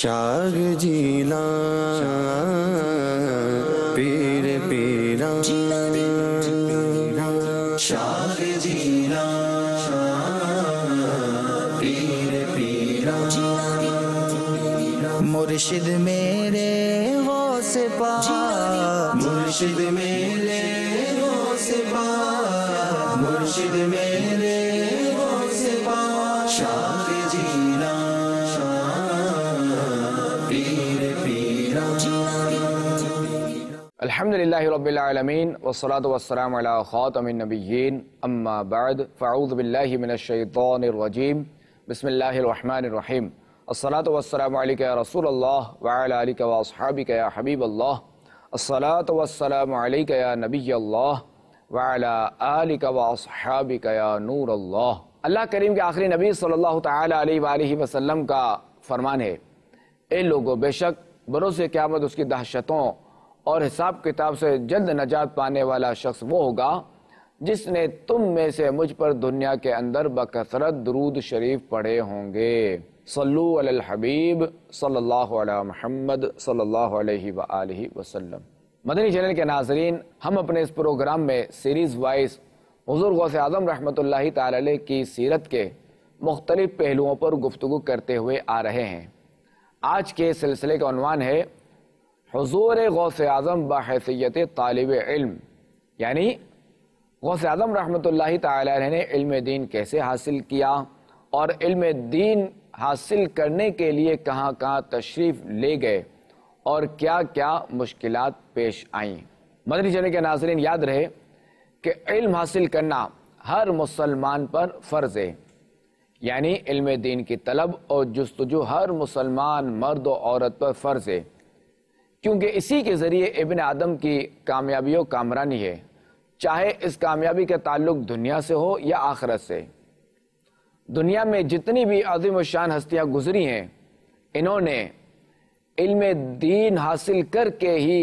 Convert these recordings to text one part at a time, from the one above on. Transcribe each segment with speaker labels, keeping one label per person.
Speaker 1: शाग जीला पीर पीरा शाग जीला पीर पीरा मुर्शिद मेरे वो सिपा मुर्शिद मेरे वो सिपा मुर्शिद मेरे अल्हम्दुलिल्लाहि रब्बिल आलमीन वस्सलातु वस्सलामु अला खातमिन नबिय्यिन अम्मा बाद फ़अऊज़ु बिल्लाहि मिनश शैतानिर रजीम बिस्मिल्लाहिर रहमानिर रहीम अस्सलातु वस्सलामु अलैक या रसूलुल्लाह व अला आलिक व अस्हाबिक या हबीबल्लाह अस्सलातु वस्सलामु अलैक या नबिय्यल्लाह व अला आलिक व अस्हाबिक या नूरल्लाह अल्लाह करीम के आखिरी नबी सल्लल्लाहु तआला अलैहि वसल्लम का फरमान है ए लोगो बेशक बरोसे क़यामत उसकी दहशतों और हिसाब किताब से जल्द नजात पाने वाला शख्स वो होगा जिसने तुम में से मुझ पर दुनिया के अंदर बकसरत दरूद शरीफ पढ़े होंगे सल्लु अल हबीब सल्लल्लाहु अलैहि मोहम्मद सल्लल्लाहु अलैहि वआलि वसल्लम मदनी चैनल के नाजरीन हम अपने इस प्रोग्राम में सीरीज़ वाइज हजूर गौसे आजम रहमत ताली की सीरत के मुख्तलिफ पहलुओं पर गुफ्तु करते हुए आ रहे हैं आज के सिलसिले का अनवान है हजूर गौस आज़म बैसीत तालब इल्म यानी गौस आज़म रहमत ला ने इल्म दीन कैसे हासिल किया और इल्म दीन हासिल करने के लिए कहाँ कहाँ तशरीफ़ ले गए और क्या क्या मुश्किल पेश आईं मदनी चले के नाजरन याद रहे कि इल्म हासिल करना हर मुसलमान पर फ़र्ज़ है यानी इल्म दीन की तलब और जस्तजु हर मुसलमान मर्द औरत पर फ़र्ज़ है क्योंकि इसी के ज़रिए इबन आदम की कामयाबी और कामरानी है चाहे इस कामयाबी का ताल्लुक दुनिया से हो या आखरत से दुनिया में जितनी भी अजीम शान हस्तियाँ गुजरी हैं इन्होंने इल्म दीन हासिल करके ही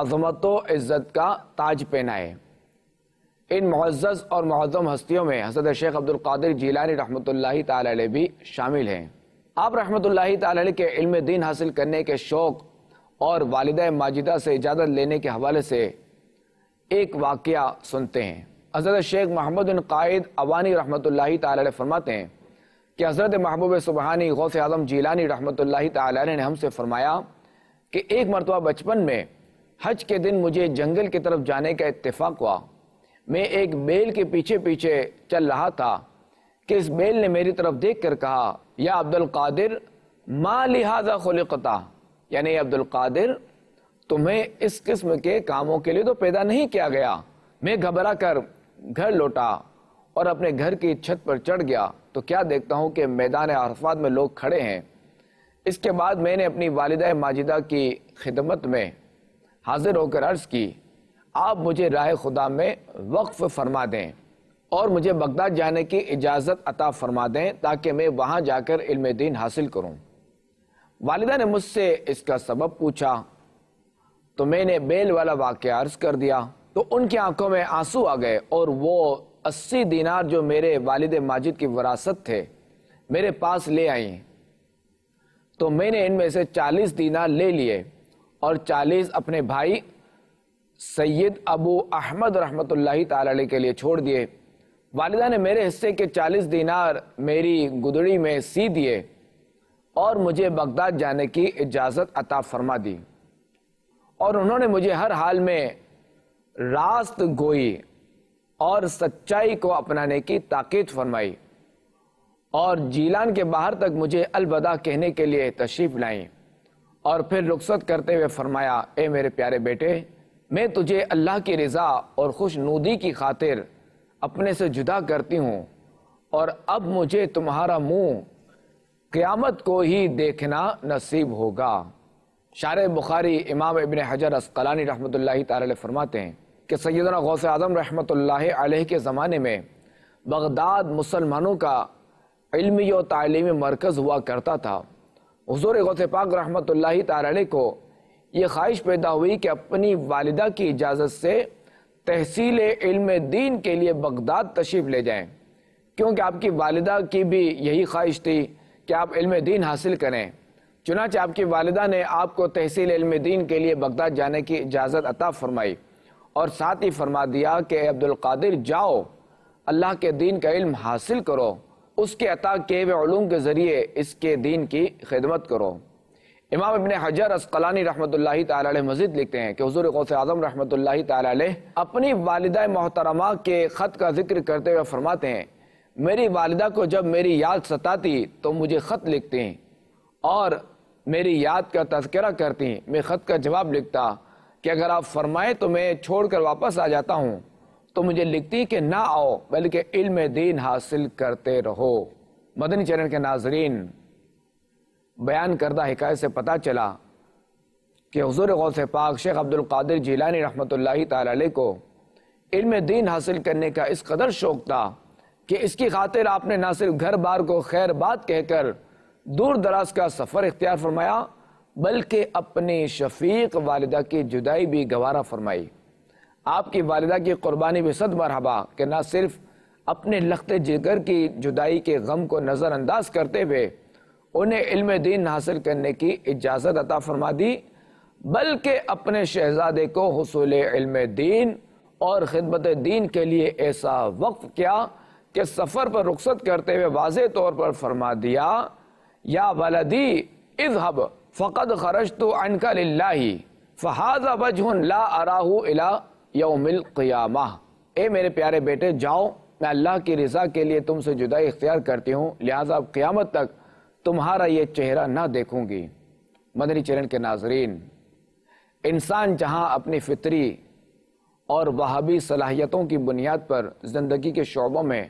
Speaker 1: अजमत इज़्ज़त का ताज पहना है इन मुज्ज़ और महजम हस्तियों में हजरत शेख अब्दुल कादिर जीलानी रहमत भी शामिल हैं आप रहमत के इल्म दीन हासिल करने के शौक़ और वालद माजिदा से इजाज़त लेने के हवाले से एक वाक़ सुनते हैं हज़रत शेख महमद बिन कायद अवानी रहमत तरमाते हैं कि हज़रत महबूब सुबहानी गौस आजम जीलानी रहमत ला फ़रमाया कि एक मरतबा बचपन में हज के दिन मुझे जंगल की तरफ जाने का इतफ़ाक़ हुआ मैं एक बेल के पीछे पीछे चल रहा था कि इस बेल ने मेरी तरफ देख कर कहा या अब्दुल्कर माँ लिहाजा खुलता यानी अब्दुल कादिर तुम्हें इस किस्म के कामों के लिए तो पैदा नहीं किया गया मैं घबरा कर घर लौटा और अपने घर की छत पर चढ़ गया तो क्या देखता हूँ कि मैदान अरफात में लोग खड़े हैं इसके बाद मैंने अपनी वालदा माजिदा की खिदमत में हाजिर होकर अर्ज़ की आप मुझे राय खुदा में वक्फ़ फरमा दें और मुझे बगदाद जाने की इजाज़त अता फरमा दें ताकि मैं वहाँ जाकर इल्म दीन हासिल करूँ वालिदा ने मुझसे इसका सबब पूछा तो मैंने बेल वाला वाक्य अर्ज कर दिया तो उनकी आंखों में आंसू आ गए और वो अस्सी दिनार जो मेरे वालिद माजिद की वरासत थे मेरे पास ले आई तो मैंने इनमें से चालीस दिनार ले लिए और चालीस अपने भाई सैयद अबू अहमद रहमत ताली के लिए छोड़ दिए वालिदा ने मेरे हिस्से के चालीस दिनार मेरी गुदड़ी में सी दिए और मुझे बगदाद जाने की इजाज़त अता फरमा दी और उन्होंने मुझे हर हाल में रास्त गोई और सच्चाई को अपनाने की ताकत फरमाई और जीलान के बाहर तक मुझे अलबदा कहने के लिए तशरीफ़ लाई और फिर रुखसत करते हुए फरमाया ए मेरे प्यारे बेटे मैं तुझे अल्लाह की रज़ा और खुशनूदी की खातिर अपने से जुदा करती हूँ और अब मुझे तुम्हारा मुँह क़यामत को ही देखना नसीब होगा शार बुखारी इमाम इबन हजर असकलानी रहमत ला फरमाते हैं कि सैदना गौस आजम रहमत के ज़माने में बगदाद मुसलमानों का इलमी और तलीमी मरकज़ हुआ करता था हजूर गौस पाक रहमत ला को ये ख्वाहिश पैदा हुई कि अपनी वालदा की इजाज़त से तहसील इल्म दीन के लिए बगदाद तशीफ ले जाएँ क्योंकि आपकी वालदा की भी यही ख्वाहिश थी कि आप इल्म दीन हासिल करें चुनाच आपकी वालदा ने आपको तहसील इल्म दीन के लिए बगदाद जाने की इजाज़त अता फरमाई और साथ ही फरमा दिया कि अब्दुल कादिर जाओ अल्लाह के दीन का इल्म हासिल करो उसके अता किए हुए के ज़रिए इसके दीन की खिदमत करो इमाम अबिन हजर असकलानी रहमत मजीद लिखते हैं कि हजूर गौस आजम रहमत अपनी वालदा मोहतरमा के ख़त का जिक्र करते हुए फरमाते हैं मेरी वालदा को जब मेरी याद सताती तो मुझे ख़त लिखते हैं और मेरी याद का तस्करा करती हैं मैं ख़त का जवाब लिखता कि अगर आप फरमाएं तो मैं छोड़ कर वापस आ जाता हूँ तो मुझे लिखती कि ना आओ बल्कि इल्म दीन हासिल करते रहो मदनी चरण के नाजरीन बयान करदा हकायत से पता चला कि हजूर गौस पाक शेख अब्दुल्कर जिलानी रहमत ला को इल्म दीन हासिल करने का इस कदर शौक़ था कि इसकी खातिर आपने ना सिर्फ घर बार को खैर बात कहकर दूर दराज का सफ़र इख्तियार फरमाया बल्कि अपने शफीक वालदा की जुदाई भी गवारा फरमाई आपकी वालदा की कुर्बानी भी सद मरहबा कि ना सिर्फ अपने लखते जिगर की जुदाई के गम को नज़रअंदाज करते हुए उन्हें इल्म दीन हासिल करने की इजाज़त अता फरमा दी बल्कि अपने शहजादे को हसूल इल्म दीन और ख़िदमत दीन के लिए ऐसा वक्फ किया के सफ़र पर रुखसत करते हुए वाज तौर पर फरमा दिया या वलदी हब फ़कद खरश तो अनका फ़हाजा वजह ला अराहू अला यौमिल क़ियामा ए मेरे प्यारे बेटे जाओ मैं अल्लाह की रज़ा के लिए तुमसे जुदाई इख्तियार करती हूँ लिहाजा अब क़्यामत तक तुम्हारा ये चेहरा ना देखूँगी मदनी चरण के नाजरीन इंसान जहाँ अपनी फितरी और वहाबी सलाहियतों की बुनियाद पर ज़िंदगी के शोबों में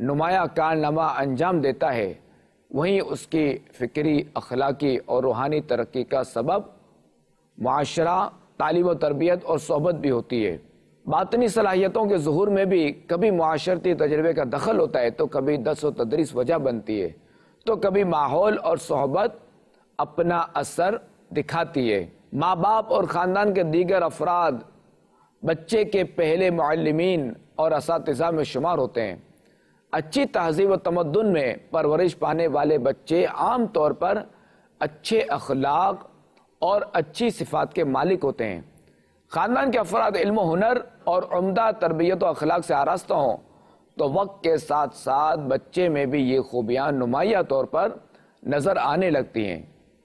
Speaker 1: नुमाया कारनामा अंजाम देता है वहीं उसकी फ़िक्री अखलाकी और रूहानी तरक्की का सबब माशरा तालीम तरबियत और सहबत भी होती है बातनी सलाहियतों के जहूर में भी कभी माशरती तजर्बे का दखल होता है तो कभी दस व तदरीस वजह बनती है तो कभी माहौल और सहबत अपना असर दिखाती है माँ बाप और ख़ानदान के दीगर अफराद बच्चे के पहले मालमीन और इस में शुमार होते हैं अच्छी तहजीब व तमदन में परवरिश पाने वाले बच्चे आम तौर पर अच्छे अखलाक और अच्छी सिफात के मालिक होते हैं ख़ानदान के अफराद इल्म हुनर और उमदा तरबियत अखलाक से आरास्ता हों तो वक्त के साथ साथ बच्चे में भी ये खूबियाँ नुमाया तौर पर नज़र आने लगती हैं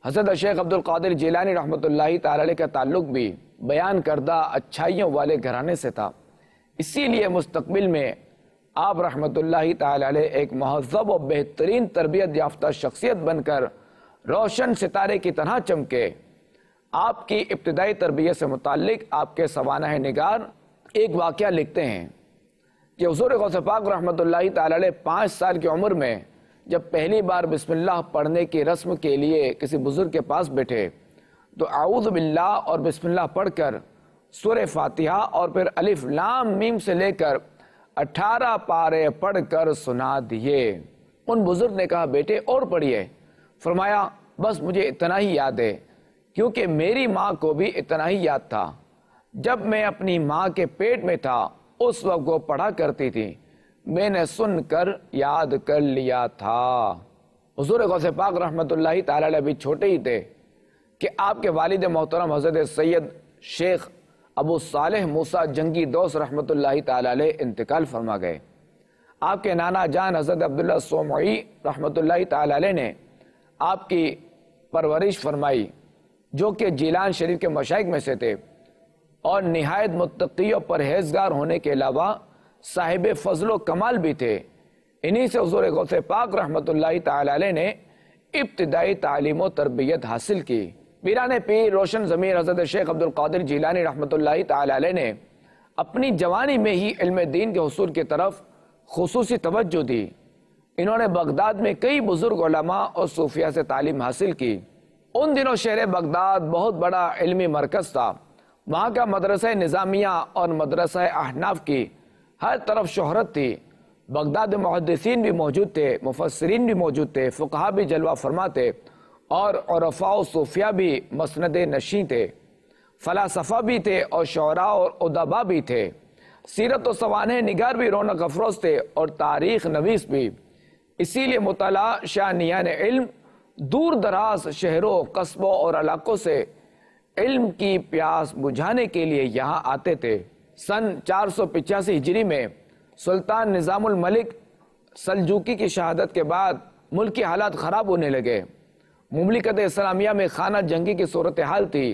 Speaker 1: हजरत शेख अब्दुल्कर जीलानी रहमत ताल का ताल्लुक भी बयान करदा अच्छाइयों वाले घराने से था इसीलिए मुस्तबिल में आप रहमत ताल एक महजब और बेहतरीन तरबियत याफ्ता शख्सियत बनकर रोशन सितारे की तरह चमके आपकी इब्तदाई तरबियत से मुतक आपके सवाना निगार एक वाक़ लिखते हैं कि हजूर गौसपाक रहमत ताल पाँच साल की उम्र में जब पहली बार बिस्मिल्लाह पढ़ने की रस्म के लिए किसी बुज़ुर्ग के पास बैठे तो आऊज बिल्ला और बिस्मिल्लाह पढ़कर सुर फातिहा और फिर अलिफ लाम मीम से लेकर अठारह पारे पढ़कर सुना दिए उन बुजुर्ग ने कहा बेटे और पढ़िए फरमाया बस मुझे इतना ही याद है क्योंकि मेरी माँ को भी इतना ही याद था जब मैं अपनी माँ के पेट में था उस वक्त वो पढ़ा करती थी मैंने सुनकर याद कर लिया था हजूर गौसे पाक रहमत ला भी छोटे ही थे कि आपके वालिद मोहतरम हजरत सैयद शेख अबू साल मूसा जंगी दोस्त रहमत ला इंतकाल फरमा गए आपके नाना जान हजरत अब्दुल्ला सोमई रहमत ला ने आपकी परवरिश फरमाई जो कि जीलान शरीफ के मशाइ में से थे और नहायत मतकी और परहेजगार होने के अलावा साहिब फजल कमाल भी थे इन्हीं से हजूर गौस पाक रहमत ला ने इब्तदाई तालीम व तरबियत हासिल की वीरान पीर रोशन ज़मीर हज़रत शेख अब्दुल कादिर जीलानी रहमत ताली ने अपनी जवानी में ही इल्म दीन के हसूल की तरफ खसूस तवज्जो दी इन्होंने बगदाद में कई बुज़ुर्ग और सूफिया से तालीम हासिल की उन दिनों शहर बगदाद बहुत बड़ा इलमी मरकज़ था वहाँ का मदरसा निज़ामिया और मदरसा अहनाफ की हर तरफ शहरत थी बगदाद महदसिन भी मौजूद थे मुफसरीन भी मौजूद थे फ़ुकहा भी जलवा फरमा थे और औरफा सूफिया भी मसंद नशी थे फ़लासफ़ा भी थे और शरा और उदबा भी थे सीरत सवान निगार भी रौनक अफरोज थे और तारीख नवीस भी इसीलिए मुतला शानियान इल्म दूर दराज शहरों कस्बों और इलाकों से इल्म की प्यास बुझाने के लिए यहाँ आते थे सन चार सौ पिचासी हिजरी में सुल्तान निज़ामुल सलजुकी की शहादत के बाद मुल्क हालात ख़राब होने लगे ममलिकत इस्लामिया में खाना जंगी की सूरत हाल थी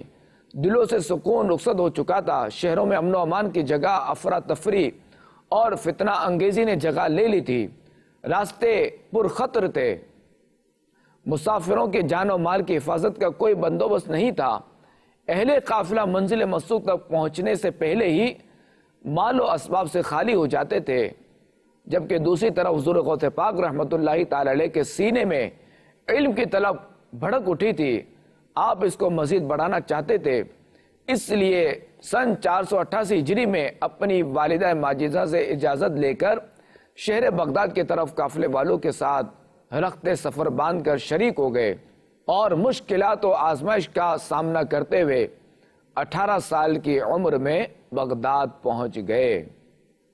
Speaker 1: दिलों से सुकून रुखसत हो चुका था शहरों में अमन अमान की जगह अफरा तफरी और फितना अंगेजी ने जगह ले ली थी रास्ते पुरखतर थे मुसाफिरों के जान माल की हिफाजत का कोई बंदोबस्त नहीं था अहले काफिला मंजिल मसूक तक पहुँचने से पहले ही माल व इसबाब से खाली हो जाते थे जबकि दूसरी तरफ हजूर गौत पाक रहमत ला के सीने में इल्म की तलब भड़क उठी थी आप इसको मजीद बढ़ाना चाहते थे इसलिए सन चार अट्ठासी हिजरी में अपनी वालदा माजिजा से इजाज़त लेकर शहर बगदाद की तरफ काफिले वालों के साथ रखते सफ़र बांध कर शरीक हो गए और मुश्किल तो आजमाइश का सामना करते हुए 18 साल की उम्र में बगदाद पहुंच गए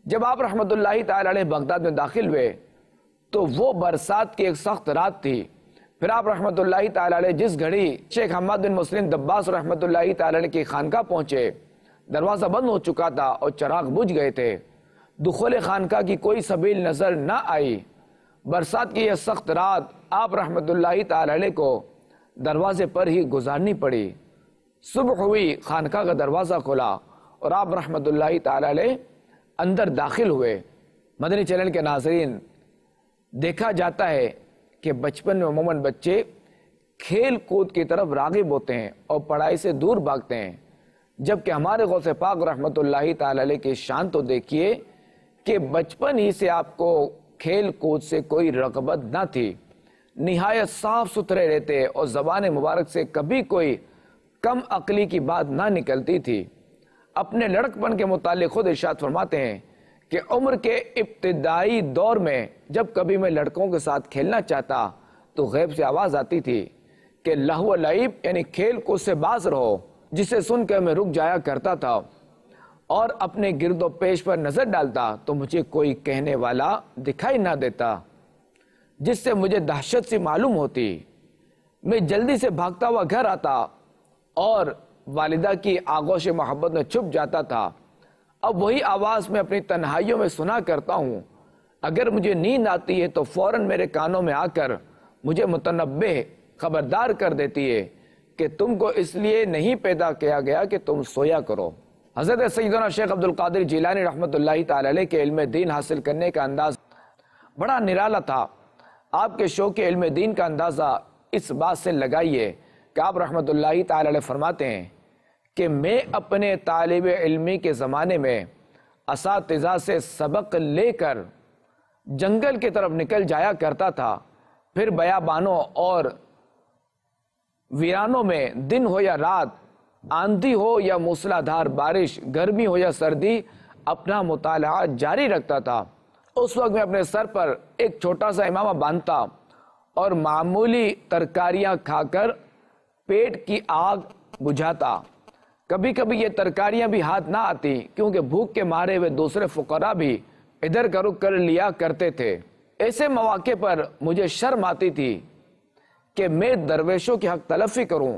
Speaker 1: जब आप रहमत बगदाद में दाखिल हुए तो वो बरसात की एक सख्त रात थी फिर आप रहमत जिस घड़ी शेख हमद बिन मुस्लिम दब्बास रहमत ला की खानका पहुंचे दरवाज़ा बंद हो चुका था और चराग बुझ गए थे दुखल खानका की कोई सबील नज़र न आई बरसात की यह सख्त रात आप रहमत ला को दरवाज़े पर ही गुजारनी पड़ी सुबह हुई खानका का दरवाज़ा खोला और आप रहमत ला अंदर दाखिल हुए मदनी चैनल के नाजरीन देखा जाता है कि बचपन में अमूमन बच्चे खेल कूद की तरफ रागिब होते हैं और पढ़ाई से दूर भागते हैं जबकि हमारे गौसे पाक रहमत ताल की शान तो देखिए कि बचपन ही से आपको खेल कूद से कोई रगबत ना थी नहायत साफ सुथरे रहते और ज़बान मुबारक से कभी कोई कम अकली की बात ना निकलती थी अपने लड़कपन के मुतालिक खुद इर्शाद फरमाते हैं कि उम्र के इब्तदाई दौर में जब कभी मैं लड़कों के साथ खेलना चाहता तो गैब से आवाज़ आती थी कि लहु लईब यानी खेल को से बाज रहो जिसे सुन मैं रुक जाया करता था और अपने गिरदो पेश पर नज़र डालता तो मुझे कोई कहने वाला दिखाई ना देता जिससे मुझे दहशत सी मालूम होती मैं जल्दी से भागता हुआ घर आता और वालिदा की आगोश मोहब्बत में छुप जाता था अब वही आवाज़ मैं अपनी तन्हाइयों में सुना करता हूँ अगर मुझे नींद आती है तो फ़ौर मेरे कानों में आकर मुझे मुतनबे खबरदार कर देती है कि तुमको इसलिए नहीं पैदा किया गया कि तुम सोया करो हज़रत सैदना शेख अब्दुल कादिर जीलानी रहमत के इल्म दीन हासिल करने का अंदाज़ बड़ा निराला था आपके शो के इल्म दीन का अंदाज़ा इस बात से लगाइए कि आप रहमत ताली फरमाते हैं कि मैं अपने तालब इलमी के ज़माने में इस से सबक लेकर जंगल की तरफ निकल जाया करता था फिर बयाबानों और वीरानों में दिन हो या रात आंधी हो या मूसलाधार बारिश गर्मी हो या सर्दी अपना मुताल जारी रखता था उस वक्त मैं अपने सर पर एक छोटा सा इमामा बांधता और मामूली तरकारियां खाकर पेट की आग बुझाता कभी कभी ये तरकारियां भी हाथ ना आती क्योंकि भूख के मारे हुए दूसरे फकरा भी इधर रुख कर लिया करते थे ऐसे मौके पर मुझे शर्म आती थी कि मैं दरवेशों की हक तलफ़ी करूं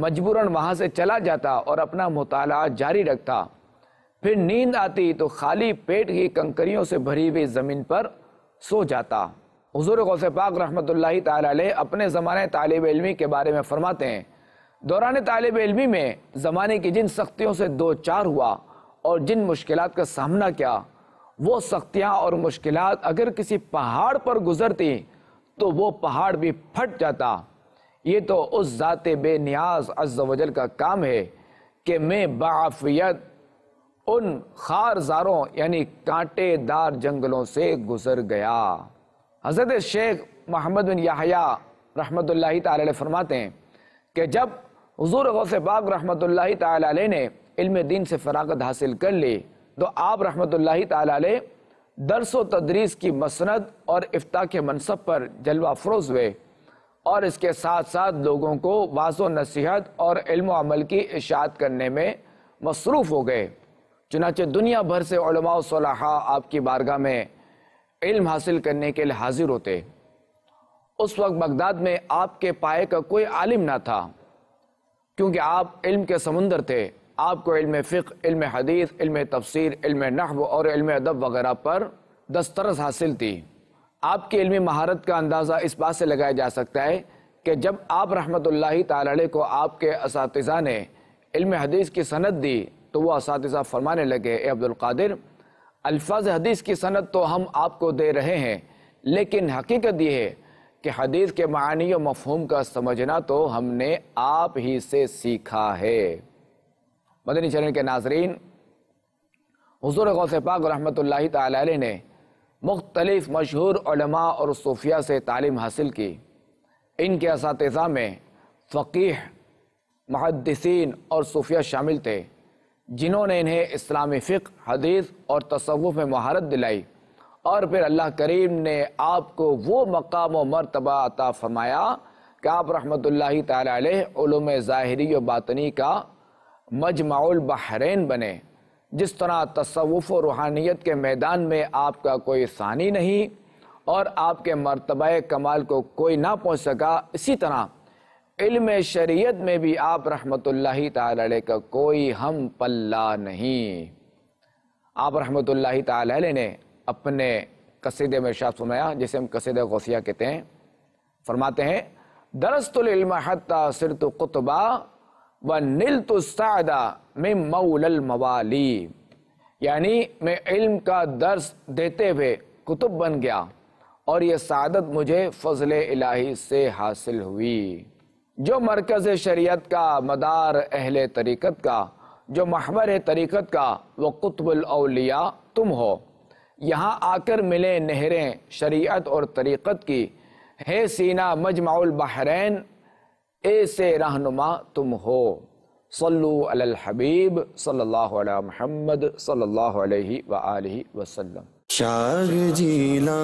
Speaker 1: मजबूरन वहाँ से चला जाता और अपना मुताला जारी रखता फिर नींद आती तो खाली पेट की कंकरियों से भरी हुई ज़मीन पर सो जाता हजूर गौसे पाक रहमत ताली अपने ज़माने तालब इलमी के बारे में फ़रमाते हैं दौरान तालब इलमी में ज़माने की जिन सख्तियों से दो चार हुआ और जिन मुश्किल का सामना किया वो सख्तियाँ और मुश्किल अगर किसी पहाड़ पर गुजरती तो वो पहाड़ भी फट जाता ये तो उस ज़ात बेनियाज अजल का काम है कि मैं बाफियत उन खारजारों यानी कांटेदार जंगलों से गुजर गया हज़रत शेख मोहम्मद बिन याहया रहमत तरमाते हैं कि जब हजूर गौसे बाग रहमत ला ने इल्म दीन से फरागत हासिल कर ली तो आप रहमत ला दरस व तदरीस की मसंद और अफ्ता के मनसब पर जलवा अफरोज हुए और इसके साथ साथ लोगों को वाजो नसीहत और इल्मल की इशात करने में मसरूफ़ हो गए चुनाच दुनिया भर से आपकी बारगाह में इल्म हासिल करने के लिए हाजिर होते उस वक्त बगदाद में आपके पाए का कोई आलिम ना था क्योंकि आप इल्म के समुंदर थे आपको इल्म फ़िक इल्म हदीस इल्म तफसर इल्म नहब और इल्म अदब वगैरह पर दस्तरस हासिल थी आपकी इल्मी महारत का अंदाज़ा इस बात से लगाया जा सकता है कि जब आप रहमत ला को आपके इस ने इल्म हदीस की सनत दी तो वह इस फरमाने लगे ए अब्दुल्कर अल्फाज हदीस की सनत तो हम आपको दे रहे हैं लेकिन हकीकत यह है कि हदीस के मानी व मफहम का समझना तो हमने आप ही से सीखा है मदनी चरण के नाजरीन हजूर गौस पाक रहमत लाई ने मुख्तलिफ मशहूर और सूफिया से तालीम हासिल की इनके इस में फ़कीह महदसिन और सूफिया शामिल थे जिन्होंने इन्हें इस्लामी फ़िक हदीस और तसवुफ़ में महारत दिलाई और फिर अल्लाह करीम ने आपको वो मकाम व मरतबा अता फरमाया कि आप रहमत लाई तम ज़ाहरी व बातनी का मजमाउल बहरीन बने जिस तरह तसवुफ़ और रूहानियत के मैदान में आपका कोई सानी नहीं और आपके मरतब कमाल को कोई ना पहुँच सका इसी तरह इल्म शरीयत में भी आप रहमत ताल का कोई हम पल्ला नहीं आप रहमत ताल ने अपने कसीदे में शाह सुनाया जिसे हम कसीद गौसिया कहते हैं फरमाते हैं दरस्तुल्म हत्ता सिरतु कुतबा व नील तो सादा में मऊल मवाली यानी मैं इल्म का दर्स देते हुए कुतुब बन गया और ये सादत मुझे फजल इलाही से हासिल हुई जो मरकज़ शरीयत का मदार अहल तरीक़त का जो महवर तरीक़त का वो अलिया तुम हो यहाँ आकर मिले नहरें शरीयत और तरीक़त की है सीना मजमाउल बहरैन ऐसे रहनुमा तुम हो सल्लु अल हबीब सल्लल्लाहु अलैहि मोहम्मद सल्लल्लाहु अलैहि व आलिहि वसल्लम शाह जिला